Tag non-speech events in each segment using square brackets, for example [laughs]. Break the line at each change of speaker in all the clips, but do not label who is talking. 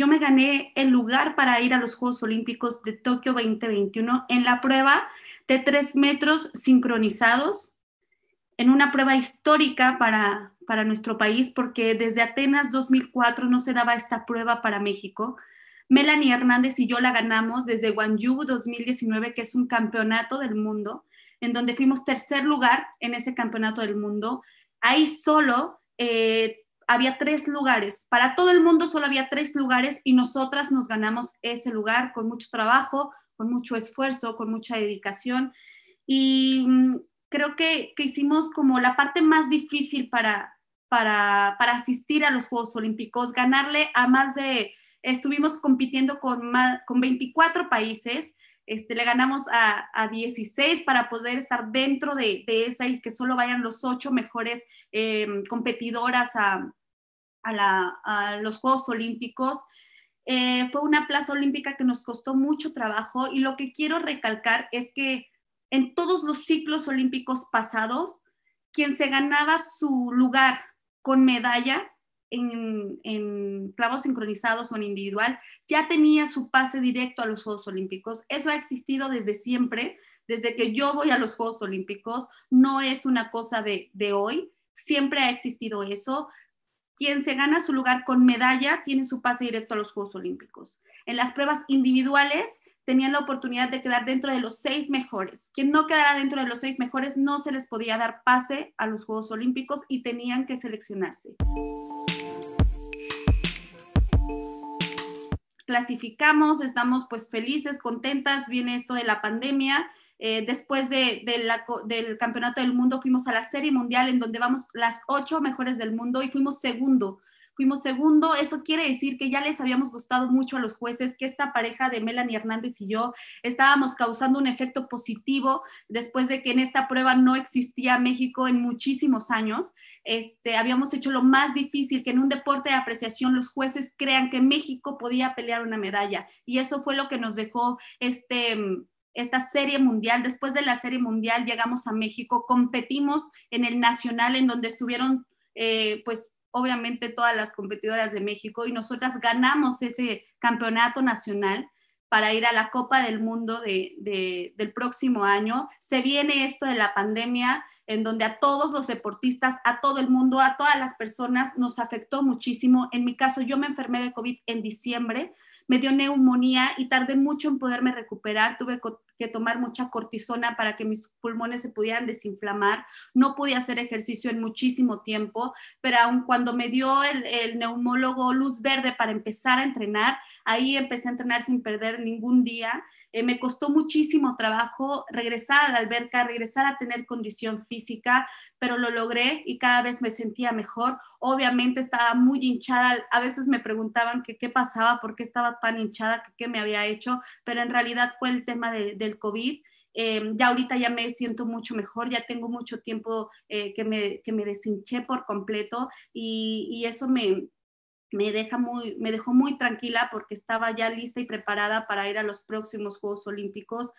yo me gané el lugar para ir a los Juegos Olímpicos de Tokio 2021 en la prueba de tres metros sincronizados, en una prueba histórica para, para nuestro país, porque desde Atenas 2004 no se daba esta prueba para México. Melanie Hernández y yo la ganamos desde Guangzhou 2019, que es un campeonato del mundo, en donde fuimos tercer lugar en ese campeonato del mundo. Ahí solo eh, había tres lugares. Para todo el mundo solo había tres lugares y nosotras nos ganamos ese lugar con mucho trabajo, con mucho esfuerzo, con mucha dedicación. Y mm, creo que, que hicimos como la parte más difícil para, para, para, asistir a los Juegos Olímpicos, ganarle a más de, estuvimos compitiendo con, con 24 países. Este, le ganamos a, a, 16 para poder estar dentro de, esa y que solo vayan los ocho mejores em, competidoras a, a, los Juegos Olímpicos. Eh, fue una plaza olímpica que nos costó mucho trabajo y lo que quiero recalcar es que en todos los ciclos olímpicos pasados, quien se ganaba su lugar con medalla en, clavos sincronizados o en individual, ya tenía su pase directo a los Juegos Olímpicos. Eso ha existido desde siempre, desde que yo voy a los Juegos Olímpicos, no es una cosa de hoy, siempre ha existido eso. Quien se gana su lugar con medalla tiene su pase directo a los Juegos Olímpicos. En las pruebas individuales tenían la oportunidad de quedar dentro de los seis mejores. Quien no quedara dentro de los seis mejores no se les podía dar pase a los Juegos Olímpicos y tenían que seleccionarse. Clasificamos, estamos pues felices, contentas, viene esto de la pandemia eh, después del Campeonato del Mundo fuimos a la Serie Mundial en donde vamos las ocho mejores del mundo y fuimos segundo. Fuimos segundo, eso quiere decir que ya les habíamos gustado mucho a los jueces, que esta pareja de Melanie Hernández y yo estábamos causando un efecto positivo después de que en esta prueba no existía México en muchísimos años. Este, habíamos hecho lo más difícil, que en un deporte de apreciación los jueces crean que México podía pelear una medalla. Y eso fue lo que nos dejó este esta serie mundial. Después de la serie mundial llegamos a México, competimos en el nacional en donde estuvieron eh, pues obviamente todas las competidoras de México y nosotras ganamos ese campeonato nacional para ir a la Copa del Mundo de, del próximo año. Se viene esto de la pandemia, en donde a todos los deportistas, a todo el mundo, a todas las personas nos afectó muchísimo. En mi caso, yo me enfermé de COVID en diciembre, me dio neumonía y tardé mucho en poderme recuperar, tuve que tomar mucha cortisona para que mis pulmones se pudieran desinflamar, no pude hacer ejercicio en muchísimo tiempo, pero aun cuando me dio el, el neumólogo luz verde para empezar a entrenar, ahí empecé a entrenar sin perder ningún día eh, me costó muchísimo trabajo regresar a la alberca, regresar a tener condición física, pero lo logré y cada vez me sentía mejor. Obviamente estaba muy hinchada, a veces me preguntaban que, qué pasaba, por qué estaba tan hinchada, que, qué me había hecho, pero en realidad fue el tema del COVID. Eh, ya ahorita ya me siento mucho mejor, ya tengo mucho tiempo eh, que, me, que, me, deshinché por completo y eso me, me, deja muy, me dejó muy tranquila porque estaba ya lista y preparada para ir a los próximos Juegos Olímpicos.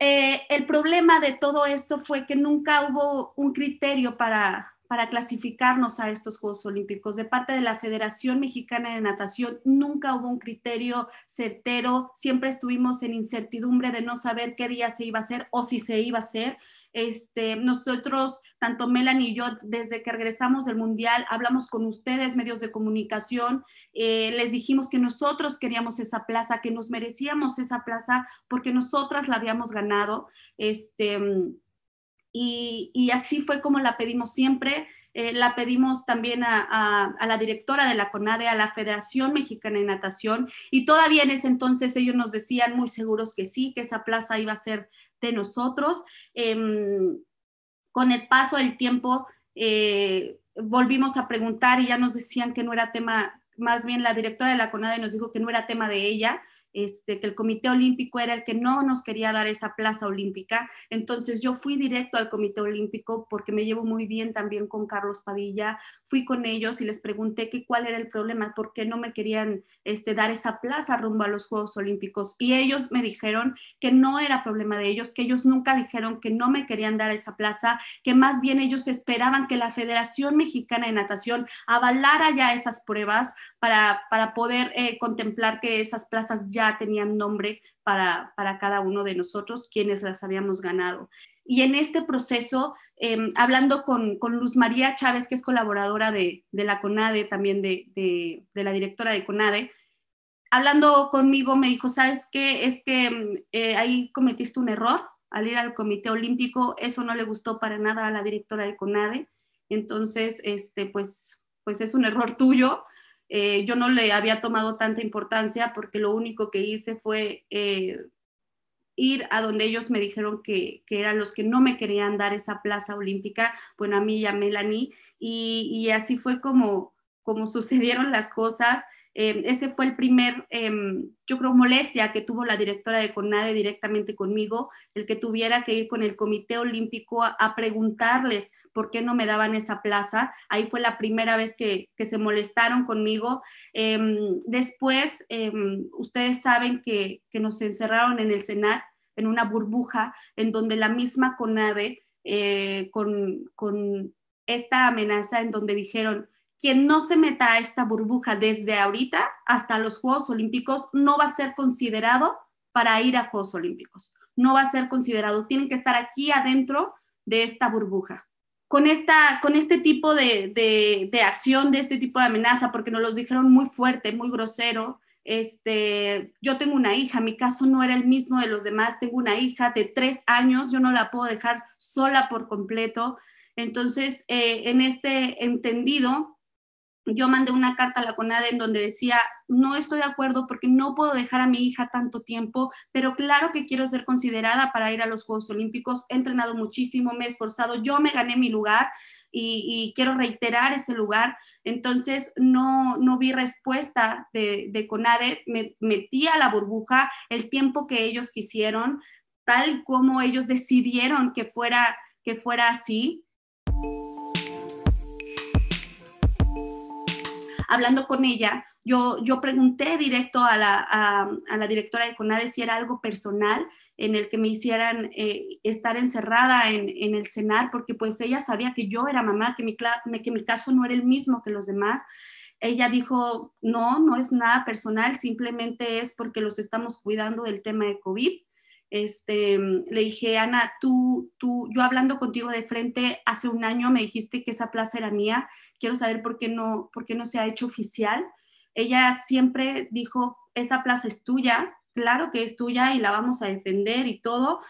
Eh, el problema de todo esto fue que nunca hubo un criterio para, para clasificarnos a estos Juegos Olímpicos. De parte de la Federación Mexicana de Natación nunca hubo un criterio certero, siempre estuvimos en incertidumbre de no saber qué día se iba a hacer o si se iba a hacer. Este, nosotros, tanto Melanie y yo, desde que regresamos del Mundial, hablamos con ustedes, medios de comunicación, eh, les dijimos que nosotros queríamos esa plaza, que nos merecíamos esa plaza porque nosotras la habíamos ganado. Este, y así fue como la pedimos siempre. Eh, la pedimos también a, la directora de la CONADE, a la Federación Mexicana de Natación, y todavía en ese entonces ellos nos decían muy seguros que sí, que esa plaza iba a ser de nosotros. Em, con el paso del tiempo eh, volvimos a preguntar y ya nos decían que no era tema, más bien la directora de la CONADE nos dijo que no era tema de ella, este, que el Comité Olímpico era el que no nos quería dar esa plaza olímpica. Entonces yo fui directo al Comité Olímpico porque me llevo muy bien también con Carlos Padilla. Fui con ellos y les pregunté que cuál era el problema, por qué no me querían este, dar esa plaza rumbo a los Juegos Olímpicos. Y ellos me dijeron que no era problema de ellos, que ellos nunca dijeron que no me querían dar esa plaza, que más bien ellos esperaban que la Federación Mexicana de Natación avalara ya esas pruebas para, para poder eh, contemplar que esas plazas ya tenían nombre para, para cada uno de nosotros, quienes las habíamos ganado. Y en este proceso, em, hablando con, con, Luz María Chávez, que es colaboradora de, de la CONADE, también de, de, la directora de CONADE, hablando conmigo me dijo, ¿sabes qué? Es que em, eh, ahí cometiste un error al ir al Comité Olímpico, eso no le gustó para nada a la directora de CONADE, entonces, este, pues, pues es un error tuyo, eh, yo no le había tomado tanta importancia porque lo único que hice fue eh, ir a donde ellos me dijeron que, eran los que no me querían dar esa plaza olímpica, bueno, a mí a Melanie, y, y así fue como, como [laughs] sucedieron las cosas. Em, ese fue el primer, em, yo creo, molestia que tuvo la directora de CONADE directamente conmigo, el que tuviera que ir con el Comité Olímpico a, preguntarles por qué no me daban esa plaza. Ahí fue la primera vez que, se molestaron conmigo. Em, después, ustedes saben que, nos encerraron en el Senat, en una burbuja, en donde la misma CONADE, eh, con, con esta amenaza en donde dijeron, quien no se meta a esta burbuja desde ahorita hasta los Juegos Olímpicos no va a ser considerado para ir a Juegos Olímpicos. No va a ser considerado. Tienen que estar aquí adentro de esta burbuja. Con, esta, con este tipo de, de, acción, de este tipo de amenaza, porque nos los dijeron muy fuerte, muy grosero, este, yo tengo una hija, mi caso no era el mismo de los demás, tengo una hija de tres años, yo no la puedo dejar sola por completo. Entonces, eh, en este entendido, yo mandé una carta a la CONADE en donde decía, no estoy de acuerdo porque no puedo dejar a mi hija tanto tiempo, pero claro que quiero ser considerada para ir a los Juegos Olímpicos. He entrenado muchísimo, me he esforzado, yo me gané mi lugar y, quiero reiterar ese lugar. Entonces, no, vi respuesta de, CONADE, me metí a la burbuja el tiempo que ellos quisieron, tal como ellos decidieron que fuera, que fuera así. hablando con ella, yo, yo pregunté directo a la, directora de CONADE si era algo personal en el que me hicieran eh, estar encerrada en, el cenar, porque pues ella sabía que yo era mamá, que mi, que mi caso no era el mismo que los demás. Ella dijo, no, no es nada personal, simplemente es porque los estamos cuidando del tema de COVID este, mm, le dije, Ana, tú, tú, yo hablando contigo de frente hace un año me dijiste que esa plaza era mía, quiero saber por qué no, por no se ha hecho oficial. Ella siempre dijo, esa plaza es tuya, claro que es tuya y la vamos a defender y todo,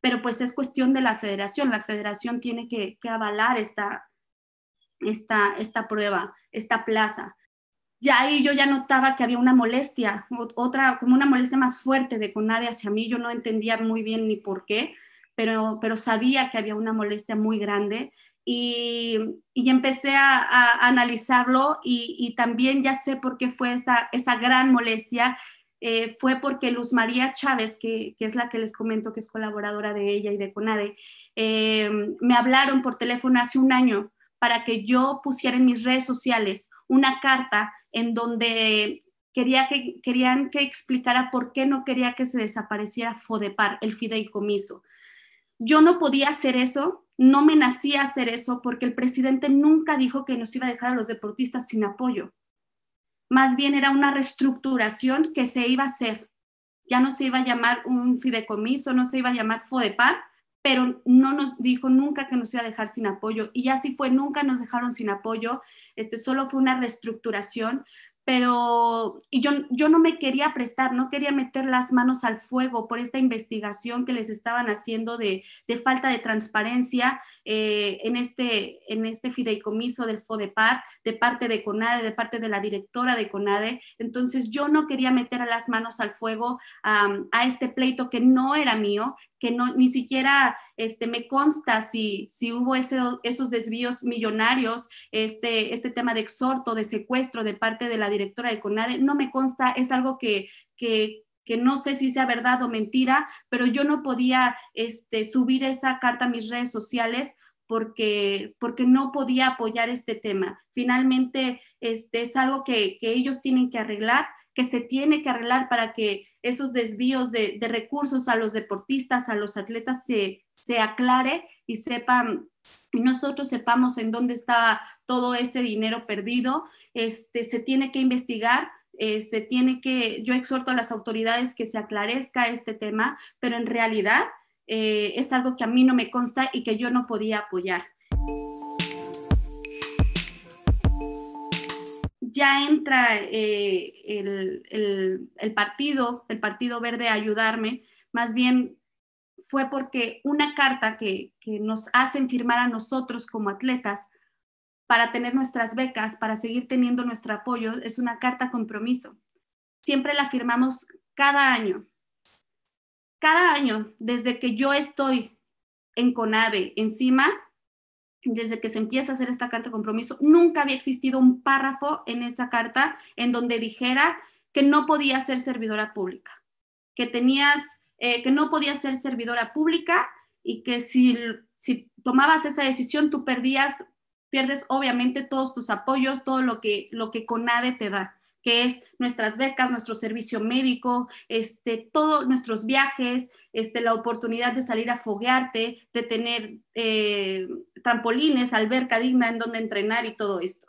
pero pues es cuestión de la federación, la federación tiene que, avalar esta, esta prueba, esta plaza ya ahí yo ya notaba que había una molestia, otra, como una molestia más fuerte de Conade hacia mí, yo no entendía muy bien ni por qué, pero, pero sabía que había una molestia muy grande y, empecé a, analizarlo y, también ya sé por qué fue esa, esa gran molestia, eh, fue porque Luz María Chávez, que, es la que les comento que es colaboradora de ella y de Conade, eh, me hablaron por teléfono hace un año para que yo pusiera en mis redes sociales una carta en donde quería querían que explicara por qué no quería que se desapareciera FODEPAR, el fideicomiso. Yo no podía hacer eso, no me nacía hacer eso porque el presidente nunca dijo que nos iba a dejar a los deportistas sin apoyo. Más bien era una reestructuración que se iba a hacer. Ya no se iba a llamar un fideicomiso, no se iba a llamar FODEPAR, pero no nos dijo nunca que nos iba a dejar sin apoyo. Y así fue, nunca nos dejaron sin apoyo este, solo fue una reestructuración, pero yo, yo no me quería prestar, no quería meter las manos al fuego por esta investigación que les estaban haciendo de, falta de transparencia eh, en, este, en este fideicomiso del FODEPAR, de parte de CONADE, de parte de la directora de CONADE. Entonces yo no quería meter las manos al fuego a este pleito que no era mío, que no, ni siquiera este, me consta si, si hubo esos desvíos millonarios, este, este tema de exhorto, de secuestro de parte de la directora de CONADE, no me consta, es algo que, que, que no sé si sea verdad o mentira, pero yo no podía este, subir esa carta a mis redes sociales porque, porque no podía apoyar este tema. Finalmente, este, es algo que, que ellos tienen que arreglar, que se tiene que arreglar para que esos desvíos de, de recursos a los deportistas, a los atletas se, se aclare y sepan nosotros sepamos en dónde está todo ese dinero perdido, este, se tiene que investigar, este tiene que, yo exhorto a las autoridades que se aclarezca este tema, pero en realidad eh, es algo que a mí no me consta y que yo no podía apoyar. Ya entra eh, el, partido, el Partido Verde a ayudarme, más bien fue porque una carta que, nos hacen firmar a nosotros como atletas para tener nuestras becas, para seguir teniendo nuestro apoyo, es una carta compromiso. Siempre la firmamos cada año. Cada año, desde que yo estoy en CONAVE, encima, desde que se empieza a hacer esta carta compromiso, nunca había existido un párrafo en esa carta en donde dijera que no podía ser servidora pública, que tenías eh, que no podía ser servidora pública y que si, si tomabas esa decisión tú perdías, pierdes obviamente todos tus apoyos, todo lo que, lo que CONADE te da que es nuestras becas, nuestro servicio médico, este, todos nuestros viajes, este, la oportunidad de salir a foguearte, de tener eh, trampolines, alberca digna en donde entrenar y todo esto.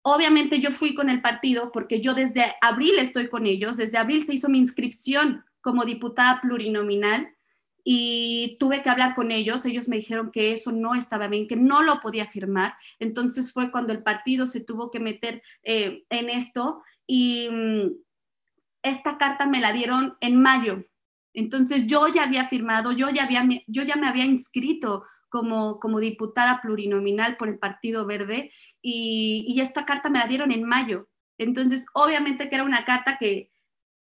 Obviamente yo fui con el partido porque yo desde abril estoy con ellos, desde abril se hizo mi inscripción como diputada plurinominal y tuve que hablar con ellos. Ellos me dijeron que eso no estaba bien, que no lo podía firmar. Entonces fue cuando el partido se tuvo que meter eh, en esto y mm, esta carta me la dieron en mayo. Entonces yo ya había firmado, yo ya, había, yo ya me había inscrito como, como diputada plurinominal por el Partido Verde y, y esta carta me la dieron en mayo. Entonces, obviamente que era una carta que,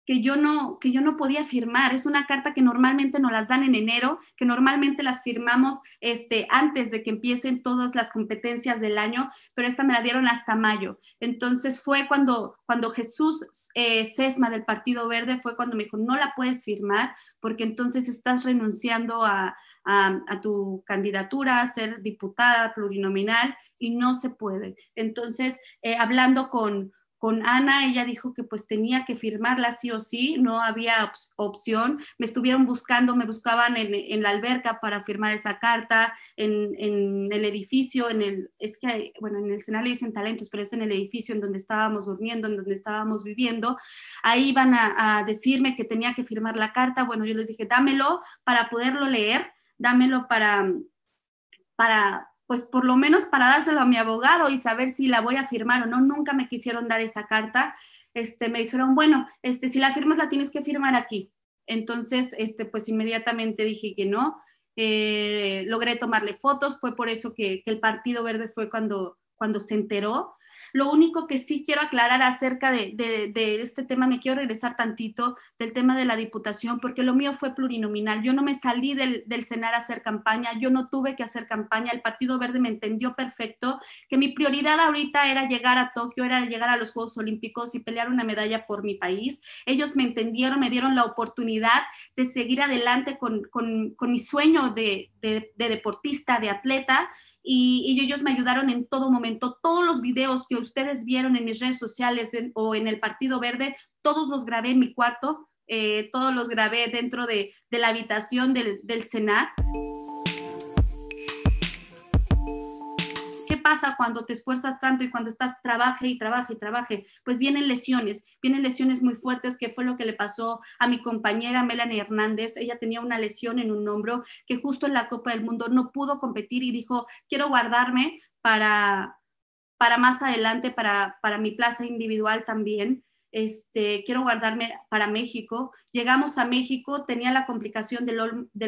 que yo no que yo no podía firmar. Es una carta que normalmente nos las dan en enero, que normalmente las firmamos este antes de que empiecen todas las competencias del año, pero esta me la dieron hasta mayo. Entonces fue cuando cuando Jesús eh, Sesma del Partido Verde fue cuando me dijo no la puedes firmar porque entonces estás renunciando a, tu candidatura a ser diputada plurinominal y no se puede. Entonces, eh, hablando con, con Ana, ella dijo que pues tenía que firmarla sí o sí, no había opción. Me estuvieron buscando, me buscaban en, la alberca para firmar esa carta, en, el edificio, en el, es que, bueno, en el Senal dicen talentos, pero es en el edificio en donde estábamos durmiendo, en donde estábamos viviendo. Ahí iban a, a decirme que tenía que firmar la carta. Bueno, yo les dije, dámelo para poderlo leer, dámelo para, para pues por lo menos para dárselo a mi abogado y saber si la voy a firmar o no, nunca me quisieron dar esa carta. Este, me dijeron, bueno, este, si la firmas la tienes que firmar aquí. Entonces, este, pues inmediatamente dije que no. Eh, logré tomarle fotos, fue por eso que, que, el Partido Verde fue cuando, cuando se enteró lo único que sí quiero aclarar acerca de, este tema, me quiero regresar tantito del tema de la diputación, porque lo mío fue plurinominal. Yo no me salí del, del Senar a hacer campaña, yo no tuve que hacer campaña. El Partido Verde me entendió perfecto que mi prioridad ahorita era llegar a Tokio, era llegar a los Juegos Olímpicos y pelear una medalla por mi país. Ellos me entendieron, me dieron la oportunidad de seguir adelante con, mi sueño de deportista, de atleta y, ellos me ayudaron en todo momento. Todos los videos que ustedes vieron en mis redes sociales o en el Partido Verde, todos los grabé en mi cuarto, eh, todos los grabé dentro de, la habitación del, del Senat. pasa cuando te esfuerzas tanto y cuando estás trabaje y trabaje y trabaje? Pues vienen lesiones, vienen lesiones muy fuertes, que fue lo que le pasó a mi compañera Melanie Hernández. Ella tenía una lesión en un hombro que justo en la Copa del Mundo no pudo competir y dijo, quiero guardarme para, para más adelante, para, para mi plaza individual también. Este, quiero guardarme para México. Llegamos a México, tenía la complicación del,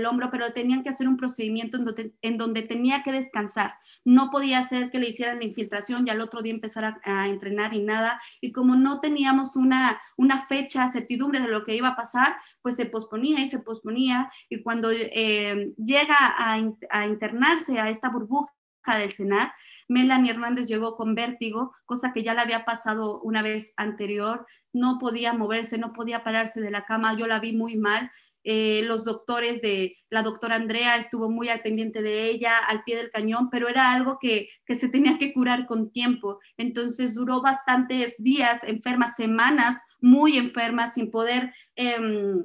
hombro, pero tenían que hacer un procedimiento en donde, tenía que descansar. No podía ser que le hicieran la infiltración y al otro día empezar a, entrenar y nada. Y como no teníamos una, una fecha, certidumbre de lo que iba a pasar, pues se posponía y se posponía. Y cuando eh, llega a internarse a esta burbuja, del Senat, Melanie Hernández llegó con vértigo, cosa que ya le había pasado una vez anterior, no podía moverse, no podía pararse de la cama, yo la vi muy mal. Eh, los doctores de la doctora Andrea estuvo muy al pendiente de ella, al pie del cañón, pero era algo que, que se tenía que curar con tiempo. Entonces duró bastantes días enfermas, semanas muy enferma, sin poder em,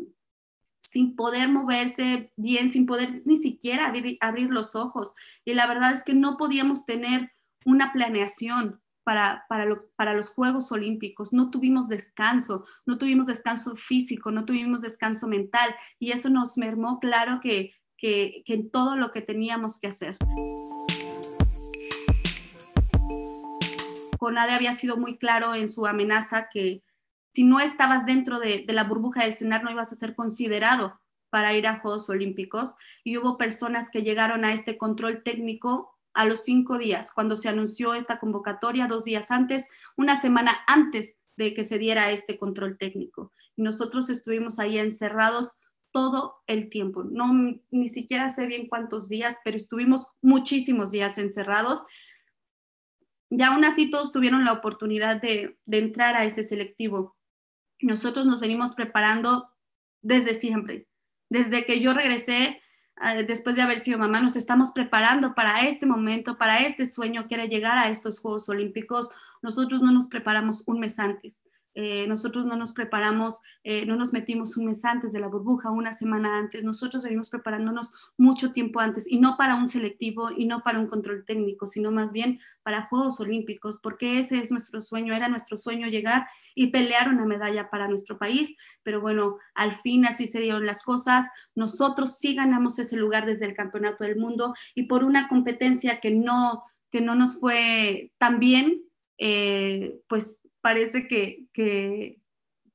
sin poder moverse bien, sin poder ni siquiera abrir, los ojos. Y la verdad es que no podíamos tener una planeación para, los Juegos Olímpicos. No tuvimos descanso, no tuvimos descanso físico, no tuvimos descanso mental y eso nos mermó, claro, que, que en todo lo que teníamos que hacer. CONADE había sido muy claro en su amenaza que si no estabas dentro de, la burbuja del CENAR, no ibas a ser considerado para ir a Juegos Olímpicos. Y hubo personas que llegaron a este control técnico a los cinco días, cuando se anunció esta convocatoria, dos días antes, una semana antes de que se diera este control técnico. Y nosotros estuvimos ahí encerrados todo el tiempo. No, ni siquiera sé bien cuántos días, pero estuvimos muchísimos días encerrados. Y aún así todos tuvieron la oportunidad de, de entrar a ese selectivo nosotros nos venimos preparando desde siempre. Desde que yo regresé, eh, después de haber sido mamá, nos estamos preparando para este momento, para este sueño que era llegar a estos Juegos Olímpicos. Nosotros no nos preparamos un mes antes. Eh, nosotros no nos preparamos, eh, no nos metimos un mes antes de la burbuja, una semana antes, nosotros venimos preparándonos mucho tiempo antes y no para un selectivo y no para un control técnico, sino más bien para Juegos Olímpicos, porque ese es nuestro sueño, era nuestro sueño llegar y pelear una medalla para nuestro país, pero bueno, al fin así serían las cosas, nosotros sí ganamos ese lugar desde el Campeonato del Mundo y por una competencia que no, que no nos fue tan bien, eh, pues parece que, que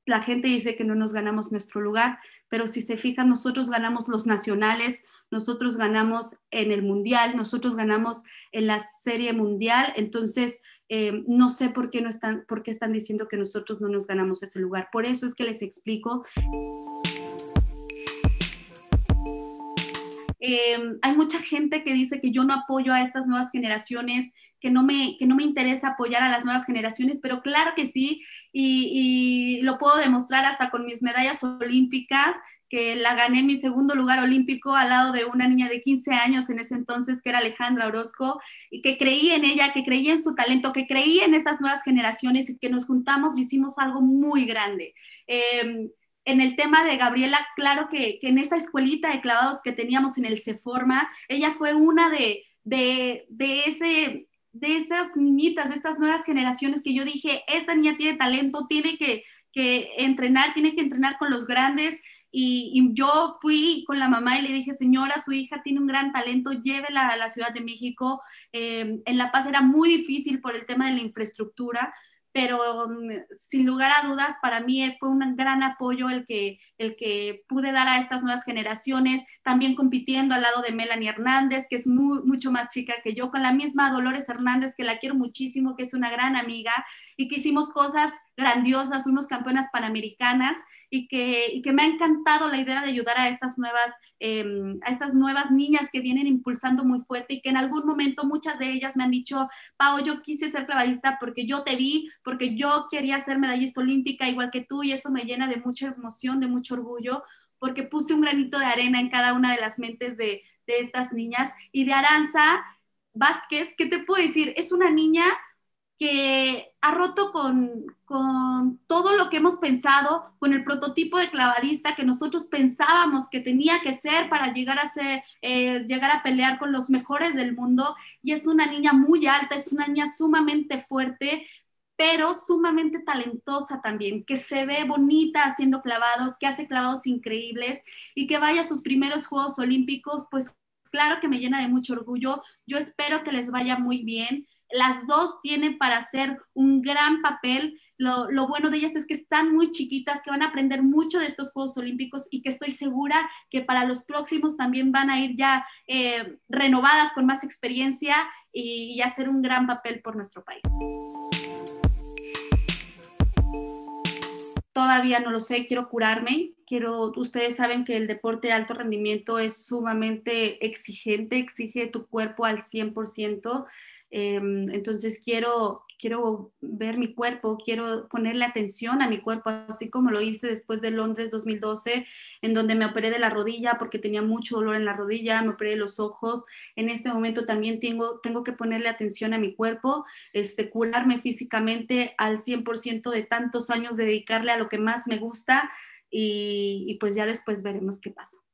la gente dice que no nos ganamos nuestro lugar, pero si se fijan, nosotros ganamos los nacionales, nosotros ganamos en el mundial, nosotros ganamos en la serie mundial, entonces eh, no sé por qué, no están, por qué están diciendo que nosotros no nos ganamos ese lugar. Por eso es que les explico. Em, hay mucha gente que dice que yo no apoyo a estas nuevas generaciones, que no me, que no me interesa apoyar a las nuevas generaciones, pero claro que sí, y, lo puedo demostrar hasta con mis medallas olímpicas que la gané en mi segundo lugar olímpico al lado de una niña de 15 años en ese entonces, que era Alejandra Orozco, y que creí en ella, que creí en su talento, que creí en estas nuevas generaciones y que nos juntamos y hicimos algo muy grande. Eh, en el tema de Gabriela, claro que, en esa escuelita de clavados que teníamos en el C-FORMA, ella fue una de, de, ese, de esas niñitas, de estas nuevas generaciones que yo dije, esta niña tiene talento, tiene que, entrenar, tiene que entrenar con los grandes. Y, yo fui con la mamá y le dije, señora, su hija tiene un gran talento, llévela a la Ciudad de México. Eh, en La Paz era muy difícil por el tema de la infraestructura, pero um, sin lugar a dudas para mí fue un gran apoyo el que, el que pude dar a estas nuevas generaciones, también compitiendo al lado de Melanie Hernández, que es mucho más chica que yo, con la misma Dolores Hernández, que la quiero muchísimo, que es una gran amiga, y que hicimos cosas grandiosas, fuimos campeonas panamericanas y que, me ha encantado la idea de ayudar a estas, nuevas, em, a estas nuevas niñas que vienen impulsando muy fuerte y que en algún momento muchas de ellas me han dicho, Pau, yo quise ser clavadista porque yo te vi, porque yo quería ser medallista olímpica igual que tú y eso me llena de mucha emoción, de mucho orgullo porque puse un granito de arena en cada una de las mentes de, de estas niñas. Y de Aranza Vázquez, ¿qué te puedo decir? Es una niña que ha roto con, todo lo que hemos pensado, con el prototipo de clavadista que nosotros pensábamos que tenía que ser para llegar a, eh, llegar a pelear con los mejores del mundo. Y es una niña muy alta, es una niña sumamente fuerte, pero sumamente talentosa también, que se ve bonita haciendo clavados, que hace clavados increíbles y que vaya a sus primeros Juegos Olímpicos, pues claro que me llena de mucho orgullo. Yo espero que les vaya muy bien las dos tienen para hacer un gran papel. Lo, bueno de ellas es que están muy chiquitas, que van a aprender mucho de estos Juegos Olímpicos y que estoy segura que para los próximos también van a ir ya eh, renovadas con más experiencia y, hacer un gran papel por nuestro país. todavía no lo sé, quiero curarme, quiero, ustedes saben que el deporte de alto rendimiento es sumamente exigente, exige tu cuerpo al 100%. Em, entonces quiero, quiero ver mi cuerpo, quiero ponerle atención a mi cuerpo, así como lo hice después de Londres 2012, en donde me operé de la rodilla porque tenía mucho dolor en la rodilla, me operé de los ojos. En este momento también tengo, tengo que ponerle atención a mi cuerpo, este, curarme físicamente al 100% de tantos años, dedicarle a lo que más me gusta y pues ya después veremos qué pasa.